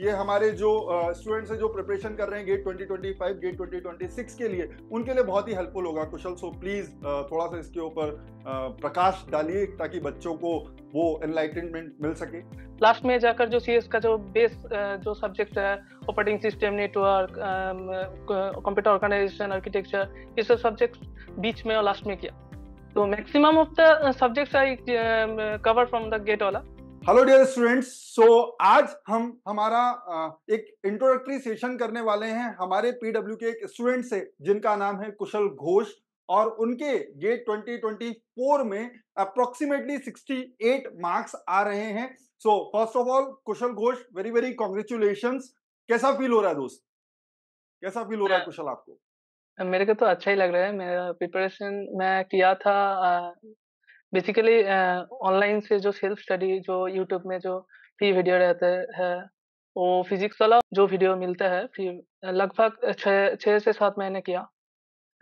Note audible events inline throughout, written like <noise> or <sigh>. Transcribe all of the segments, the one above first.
ये हमारे जो स्टूडेंट्स हैं जो प्रिपरेशन कर रहे हैं गेट 2025 गेट 2026 के लिए उनके लिए बहुत ही हेल्पफुल होगा कुशल सो प्लीज़ थोड़ा सा इसके ऊपर प्रकाश डालिए ताकि बच्चों को वो एनलाइटनमेंट मिल सके लास्ट में जाकर जो सीएस का जो बेस जो सब्जेक्ट है operating system network computer organisation architecture ये सब सब्जेक्ट बीच में और लास्ट में किया तो maximum of the subjects I cover from the GATE वाला हेलो डियर स्टूडेंट्स सो आज हम हमारा एक इंट्रोडक्टरी सेशन करने वाले हैं हमारे पीडब्ल्यू के एक स्टूडेंट से जिनका नाम है कुशल घोष और उनके गेट 2024 में अप्रोक्सीमेटली 68 मार्क्स आ रहे हैं so first of all Kushal Ghosh very very congratulation कैसा फील हो रहा है दोस्त कैसा फील हो रहा है कुशल आपको मेरे को तो अच्छा ही लग रहा है मेरा प्रिपरेशन मैं किया था बेसिकली ऑनलाइन से जो सेल्फ स्टडी जो यूट्यूब में जो फ्री वीडियो रहते हैं वो फिजिक्स वाला जो वीडियो मिलता है फिर लगभग छह से सात महीने किया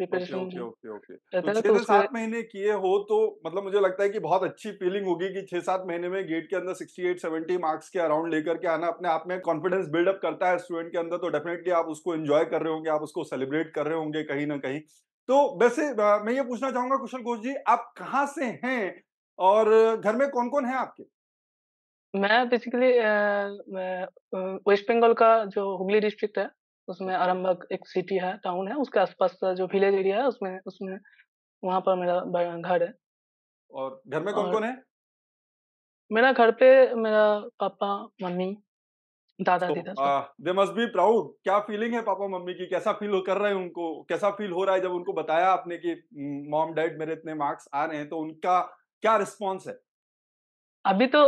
ओके ओके ओके तो छह तो सात महीने किए हो तो मतलब मुझे लगता है कि बहुत अच्छी फीलिंग होगी कि छह सात महीने में गेट के अंदर मार्क्स के अराउंड लेकर के आना अपने आप में कॉन्फिडेंस बिल्डअप करता है स्टूडेंट के अंदर तो डेफिनेटली आप उसको एंजॉय कर रहे होंगे आप उसको सेलिब्रेट कर रहे होंगे कहीं ना कहीं तो वैसे मैं ये पूछना चाहूंगा कुशल घोष जी आप कहाँ से हैं और घर में कौन कौन है आपके मैं बेसिकली वेस्ट बंगाल का जो हुगली डिस्ट्रिक्ट है उसमें अच्छा। आरम्भक एक सिटी है टाउन है उसके आसपास का जो विलेज एरिया है उसमें उसमें वहाँ पर मेरा घर है और घर में कौन कौन है मेरा घर पे मेरा पापा मम्मी दादा तो, दे मस्ट बी प्राउड क्या फीलिंग है पापा मम्मी की कैसा फील कर रहे हैं उनको कैसा फील हो रहा है जब उनको बताया आपने कि मॉम डैड मेरे इतने मार्क्स आ रहे हैं तो उनका क्या रिस्पॉन्स है अभी तो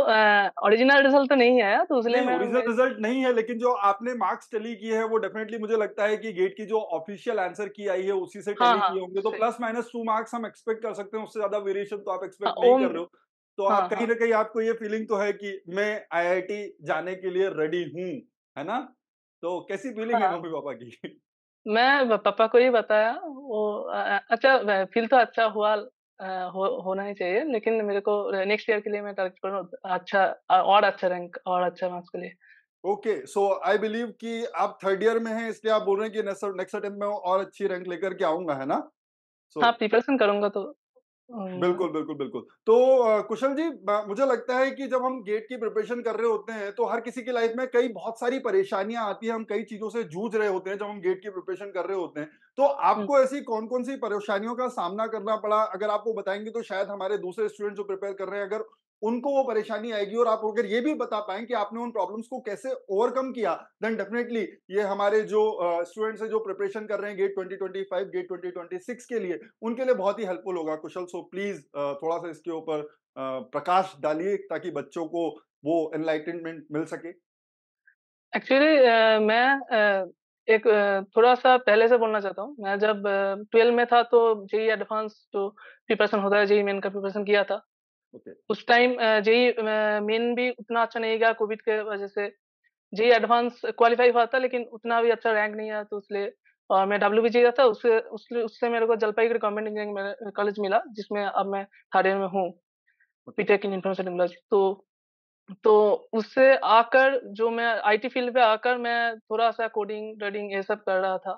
ओरिजिनल रिजल्ट तो नहीं आया तो उसलिए मैं ओरिजिनल रिजल्ट नहीं है लेकिन जो आपने मार्क्स टैली किए हैं वो डेफिनेटली मुझे लगता है कि गेट की जो ऑफिशियल आंसर की आई है उसी से टैली हाँ, हाँ, किए होंगे तो प्लस माइनस 2 मार्क्स हम एक्सपेक्ट कर सकते हैं उससे ज्यादा वेरिएशन तो आप एक्सपेक्ट हाँ, नहीं कर रहे हो तो हाँ, आप कहीं हाँ। ना कहीं आपको ये फीलिंग तो है कि मैं आईआईटी जाने के लिए रेडी हूँ है ना तो कैसी फीलिंग हाँ, है मम्मी पापा की मैं पापा को ही बताया वो अच्छा फील तो अच्छा हुआ हो, होना ही चाहिए लेकिन मेरे को नेक्स्ट ईयर के लिए मैं टारगेट कर तो अच्छा और अच्छा रैंक और अच्छा मार्क्स के लिए ओके सो आई बिलीव कि आप थर्ड ईयर में हैं इसलिए आप बोल रहे हैं कि नेक्स्ट अटेम्प्ट में और अच्छी रैंक लेकर के आऊंगा है ना so, हाँ प्रिपरेशन करूंगा तो बिल्कुल बिल्कुल बिल्कुल तो कुशल जी मुझे लगता है कि जब हम गेट की प्रिपरेशन कर रहे होते हैं तो हर किसी की लाइफ में कई बहुत सारी परेशानियां आती है हम कई चीजों से जूझ रहे होते हैं जब हम गेट की प्रिपरेशन कर रहे होते हैं तो आपको ऐसी कौन कौन सी परेशानियों का सामना करना पड़ा अगर आपको बताएंगे तो शायद हमारे दूसरे स्टूडेंट जो प्रिपेयर कर रहे हैं अगर उनको वो परेशानी आएगी और आप अगर ये भी बता पाए कि आपने उन प्रॉब्लम्स को कैसे ओवरकम किया देन डेफिनेटली ये हमारे जो स्टूडेंट्स है जो प्रिपरेशन कर रहे हैं गेट 2025 गेट 2026 के लिए उनके लिए बहुत ही हेल्पफुल होगा कुशल सो प्लीज थोड़ा सा इसके ऊपर प्रकाश डालिए ताकि बच्चों को वो एनलाइटेनमेंट मिल सके एक्चुअली uh, मैं uh, एक uh, थोड़ा सा पहले से बोलना चाहता हूँ मैं जब ट्वेल्व uh, में था तो जेई एडवांस e जो प्रिपरेशन होता है जेई मेन e का प्रिपरेशन किया था okay. उस टाइम जेई मेन भी उतना अच्छा नहीं गया कोविड के वजह से जेई एडवांस क्वालिफाई हुआ था लेकिन उतना भी अच्छा रैंक नहीं आया तो इसलिए और मैं डब्ल्यू बी था उससे उससे उससे मेरे को जलपाईगुड़ी गवर्नमेंट इंजीनियरिंग कॉलेज मिला जिसमें अब मैं थर्ड ईयर में हूँ पीटेक इन इंफॉर्मेशन टेक्नोलॉजी तो तो उससे आकर जो मैं आईटी फील्ड पे आकर मैं थोड़ा सा कोडिंग रेडिंग ये सब कर रहा था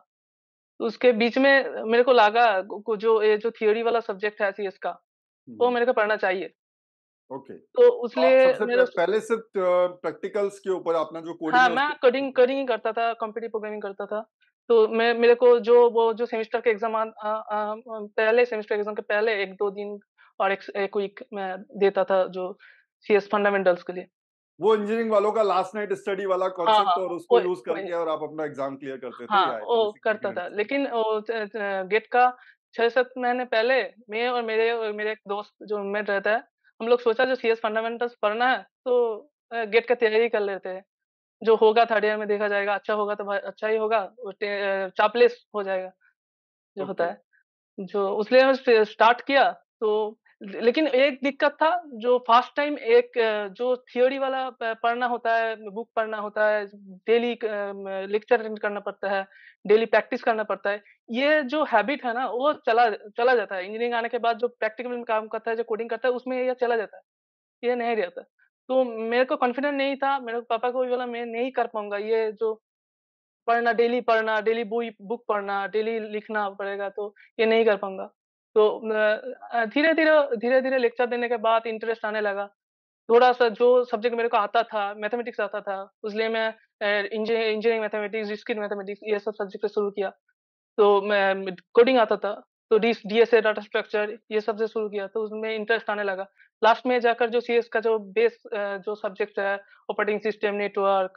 तो उसके बीच में मेरे को लगा जो ये जो थियोरी वाला सब्जेक्ट है सी का वो हम्म। मेरे को पढ़ना चाहिए ओके तो हाँ, उसलिए पहले से प्रैक्टिकल्स के ऊपर आपने जो कोडिंग हाँ मैं कोडिंग करता था प्रोग्रामिंग करता था तो मैं मेरे को जो वो जो सेमेस्टर के एग्जाम पहले सेमेस्टर एग्जाम के पहले एक दो दिन और एक, एक वीक मैं देता था जो सी एस फंडामेंटल्स के लिए वो इंजीनियरिंग वालों का लास्ट नाइट स्टडी वाला कॉन्सेप्ट हाँ, हाँ, और उसको यूज करके और आप अपना एग्जाम क्लियर करते थे करता था लेकिन गेट का छह सात महीने पहले मैं और मेरे और मेरे एक दोस्त जो मेट रहता है हम लोग सोचा जो सी एस फंडामेंटल्स पढ़ना है तो गेट का तैयारी कर लेते हैं जो होगा थर्ड ईयर में देखा जाएगा अच्छा होगा तो अच्छा ही होगा चापलेस हो जाएगा जो होता है जो उसने स्टार्ट किया तो लेकिन एक दिक्कत था जो फर्स्ट टाइम एक जो थियोरी वाला पढ़ना होता है बुक पढ़ना होता है डेली लेक्चर अटेंड करना पड़ता है डेली प्रैक्टिस करना पड़ता है ये जो हैबिट है ना वो चला चला जाता है इंजीनियरिंग आने के बाद जो प्रैक्टिकल में काम करता है जो कोडिंग करता है उसमें यह चला जाता है ये नहीं रहता तो मेरे को कॉन्फिडेंट नहीं था मेरे को पापा को भी बोला मैं नहीं कर पाऊंगा ये जो पढ़ना डेली पढ़ना डेली बुक पढ़ना डेली लिखना पड़ेगा तो ये नहीं कर पाऊंगा तो धीरे धीरे धीरे धीरे लेक्चर देने के बाद इंटरेस्ट आने लगा थोड़ा सा जो सब्जेक्ट मेरे को आता था मैथमेटिक्स आता था उसलिए मैं इंजीनियरिंग मैथमेटिक्स डिस्क्रीट मैथमेटिक्स ये सब सब्जेक्ट से शुरू किया तो मैं कोडिंग आता था तो D D S A data structure ये सब से शुरू किया तो उसमें इंटरेस्ट आने लगा लास्ट में जाकर जो सी एस का जो बेस जो सब्जेक्ट है operating system network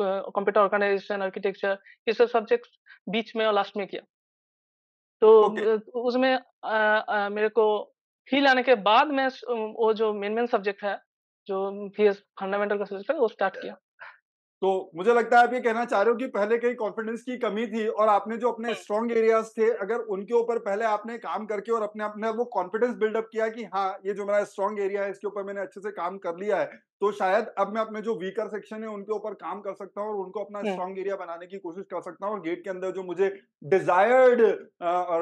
computer organisation architecture ये सब सब्जेक्ट बीच में और लास्ट में किया तो, <laughs> तो उसमें आ, आ, मेरे को फील आने के बाद मैं वो जो मेन मेन सब्जेक्ट है जो फंडामेंटल का सब्जेक्ट है वो स्टार्ट किया तो मुझे लगता है आप ये कहना चाह रहे हो कि पहले कहीं कॉन्फिडेंस की कमी थी और आपने जो अपने स्ट्रॉन्ग हम्म। एरियाज थे अगर उनके ऊपर पहले आपने काम करके और अपने अपने वो कॉन्फिडेंस बिल्डअप किया कि हाँ ये जो मेरा स्ट्रॉन्ग एरिया है इसके ऊपर मैंने अच्छे से काम कर लिया है तो शायद अब मैं अपने जो वीकर सेक्शन है उनके ऊपर काम कर सकता हूँ और उनको अपना स्ट्रॉन्ग हम्म। एरिया बनाने की कोशिश कर सकता हूँ और गेट के अंदर जो मुझे डिजायर्ड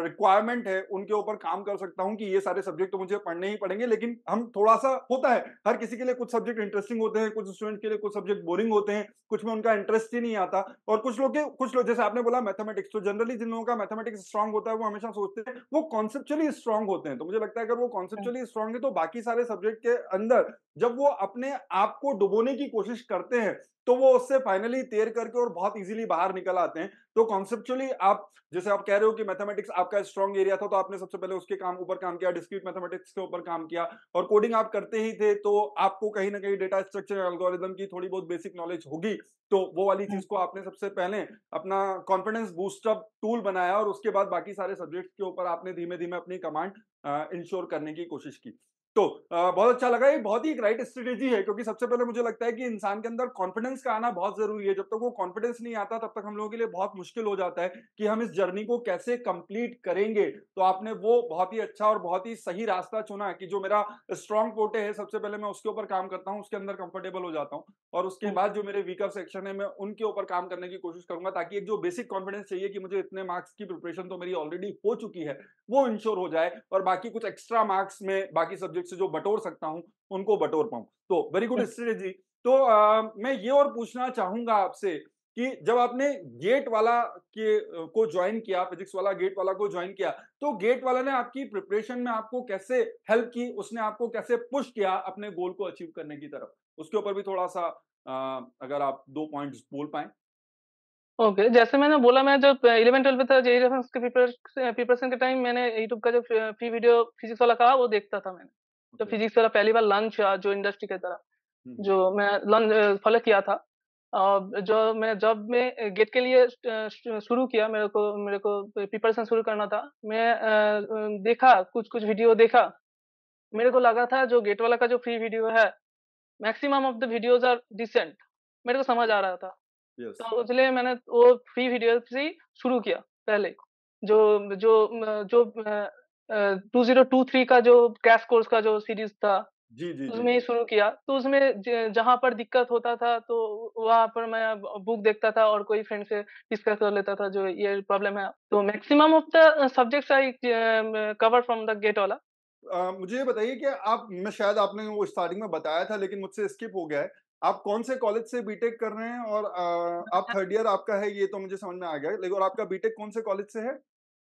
रिक्वायरमेंट है उनके ऊपर काम कर सकता हूँ कि ये सारे सब्जेक्ट तो मुझे पढ़ने ही पड़ेंगे लेकिन हम थोड़ा सा होता है हर किसी के लिए कुछ सब्जेक्ट इंटरेस्टिंग होते हैं कुछ स्टूडेंट के लिए कुछ सब्जेक्ट बोरिंग होते हैं कुछ में उनका इंटरेस्ट ही नहीं आता और कुछ लोग के कुछ लोग जैसे आपने बोला मैथमेटिक्स तो जनरली जिन लोगों का मैथमेटिक्स स्ट्रॉन्ग होता है वो हमेशा सोचते हैं वो कॉन्सेप्चुअली स्ट्रॉन्ग होते हैं तो मुझे लगता है अगर वो कॉन्सेप्चुअली हम्म। स्ट्रॉन्ग है तो बाकी सारे सब्जेक्ट के अंदर जब वो अपने आपको डुबोने की कोशिश करते हैं तो वो उससे फाइनली तैर करके और बहुत इजीली बाहर निकल आते हैं तो कॉन्सेप्चुअली आप जैसे आप कह रहे हो कि मैथमेटिक्स आपका स्ट्रॉन्ग एरिया था तो आपने सबसे पहले उसके काम ऊपर काम किया डिस्क्रीट मैथमेटिक्स के ऊपर काम किया और कोडिंग आप करते ही थे तो आपको कहीं ना कहीं डेटा स्ट्रक्चर एल्गोरिज्म की थोड़ी बहुत बेसिक नॉलेज होगी तो वो वाली चीज को आपने हम्म। सबसे पहले अपना कॉन्फिडेंस बूस्टअप टूल बनाया और उसके बाद बाकी सारे सब्जेक्ट के ऊपर आपने धीमे धीमे अपनी कमांड इंश्योर करने की कोशिश की तो बहुत अच्छा लगा ये बहुत ही एक राइट स्ट्रेटेजी है क्योंकि सबसे पहले मुझे लगता है कि इंसान के अंदर कॉन्फिडेंस का आना बहुत जरूरी है जब तक वो कॉन्फिडेंस नहीं आता तब तक हम लोगों के लिए बहुत मुश्किल हो जाता है कि हम इस जर्नी को कैसे कंप्लीट करेंगे तो आपने वो बहुत ही अच्छा और बहुत ही सही रास्ता चुना कि जो मेरा स्ट्रॉन्ग पोर्टे है सबसे पहले मैं उसके ऊपर काम करता हूँ उसके अंदर कंफर्टेबल हो जाता हूँ और उसके हम्म। बाद जो मेरे वीकअप सेक्शन है मैं उनके ऊपर काम करने की कोशिश करूंगा ताकि एक जो बेसिक कॉन्फिडेंस चाहिए कि मुझे इतने मार्क्स की प्रिपरेशन तो मेरी ऑलरेडी हो चुकी है वो इंश्योर हो जाए और बाकी कुछ एक्स्ट्रा मार्क्स में बाकी सब्जेक्ट टिप्स जो बटोर सकता हूं उनको बटोर पाऊं तो वेरी गुड स्ट्रेटेजी तो आ, मैं ये और पूछना चाहूंगा आपसे कि जब आपने गेट वाला के को ज्वाइन किया फिजिक्स वाला गेट वाला को ज्वाइन किया तो गेट वाला ने आपकी प्रिपरेशन में आपको कैसे हेल्प की उसने आपको कैसे पुश किया अपने गोल को अचीव करने की तरफ उसके ऊपर भी थोड़ा सा आ, अगर आप दो पॉइंट्स बोल पाए ओके okay, जैसे मैंने बोला मैं जब इलेवन ट्वेल्व था जेई रेफरेंस के प्रिपरेशन के टाइम मैंने यूट्यूब का जो फ्री वीडियो फिजिक्स वाला कहा वो देखता था मैंने तो फिजिक्स वाला पहली बार लंच जो इंडस्ट्री की तरह जो मैं लंच फॉलो किया था और जो मैं जब मैं गेट के लिए शुरू किया मेरे को मेरे को प्रिपरेशन शुरू करना था मैं देखा कुछ कुछ वीडियो देखा मेरे को लगा था जो गेट वाला का जो फ्री वीडियो है maximum of the videos are decent मेरे को समझ आ रहा था yes. तो इसलिए मैंने वो फ्री वीडियो से शुरू किया पहले जो जो जो 2023 का जो क्रैश कोर्स का जो सीरीज था जी जी उसमें ही शुरू किया तो उसमें जहाँ पर दिक्कत होता था तो वहाँ पर मैं बुक देखता था और कोई फ्रेंड से डिस्कस कर लेता था जो ये प्रॉब्लम है तो maximum of the subjects I cover from the GATE वाला मुझे ये बताइए कि आप मैं शायद आपने वो स्टार्टिंग में बताया था लेकिन मुझसे स्किप हो गया है आप कौन से कॉलेज से बीटेक कर रहे हैं और आ, आप अच्छा। थर्ड ईयर आपका है ये तो मुझे समझ में आ गया लेकिन और आपका बीटेक कौन से कॉलेज से है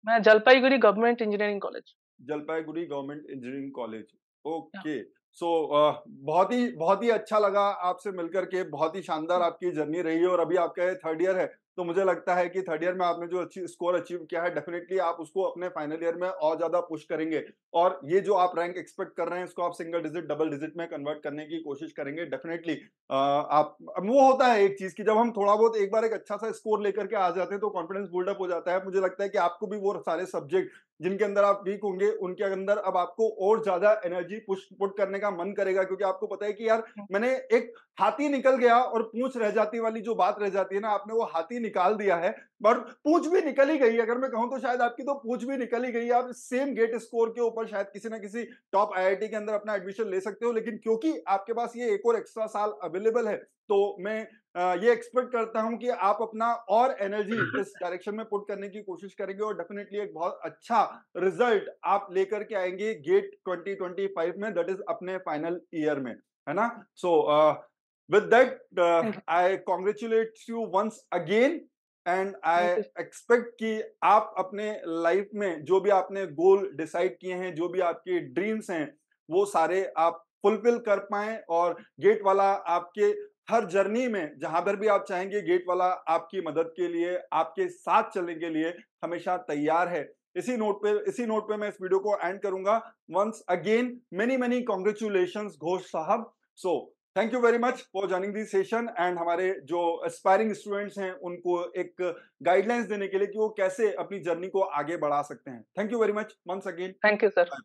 मैं Jalpaiguri government engineering college Jalpaiguri government engineering college हाँ। ओके सो so, uh, बहुत ही बहुत ही अच्छा लगा आपसे मिलकर के बहुत ही शानदार आपकी जर्नी रही है और अभी आपका थर्ड ईयर है तो मुझे लगता है कि थर्ड ईयर में आपने जो अच्छी स्कोर अचीव किया है डेफिनेटली आप उसको अपने फाइनल ईयर में और ज्यादा पुश करेंगे और ये जो आप रैंक एक्सपेक्ट कर रहे हैं इसको आप सिंगल डिजिट डबल डिजिट में कन्वर्ट करने की कोशिश करेंगे डेफिनेटली आप वो होता है एक चीज की जब हम थोड़ा बहुत एक बार एक अच्छा सा स्कोर लेकर के आ जाते हैं तो कॉन्फिडेंस बिल्डअप हो जाता है मुझे लगता है कि आपको भी वो सारे सब्जेक्ट जिनके अंदर आप वीक होंगे उनके अंदर अब आपको और ज्यादा एनर्जी पुश पुट करने का मन करेगा क्योंकि आपको पता है कि यार हाँ। मैंने एक हाथी निकल गया और पूछ रह जाती वाली जो बात रह जाती है ना आपने वो हाथी निकाल दिया है और पूछ भी निकल ही गई अगर मैं कहूं तो शायद आपकी तो पूछ भी निकल ही गई आप सेम गेट स्कोर के ऊपर शायद किसी ना किसी टॉप आई के अंदर अपना एडमिशन ले सकते हो लेकिन क्योंकि आपके पास ये एक और एक्स्ट्रा साल अवेलेबल है तो मैं ये एक्सपेक्ट करता हूं कि आप अपना और एनर्जी हम्म, हम्म। इस डायरेक्शन में पुट करने की कोशिश करेंगे और डेफिनेटली एक बहुत अच्छा रिजल्ट आप लेकर के आएंगे गेट 2025 में दैट इज अपने फाइनल ईयर में है ना so with that I congratulate you once again and I expect कि आप अपने लाइफ में जो भी आपने गोल डिसाइड किए हैं जो भी आपके ड्रीम्स हैं वो सारे आप फुलफिल कर पाए और गेट वाला आपके हर जर्नी में जहां पर भी आप चाहेंगे गेट वाला आपकी मदद के लिए आपके साथ चलने के लिए हमेशा तैयार है इसी नोट पे इसी नोट पे मैं इस वीडियो को एंड करूंगा once again many many congratulation Ghosh साहब so thank you very much for joining this session and हमारे जो एस्पायरिंग स्टूडेंट्स हैं उनको एक गाइडलाइंस देने के लिए कि वो कैसे अपनी जर्नी को आगे बढ़ा सकते हैं thank you very much once again thank you sir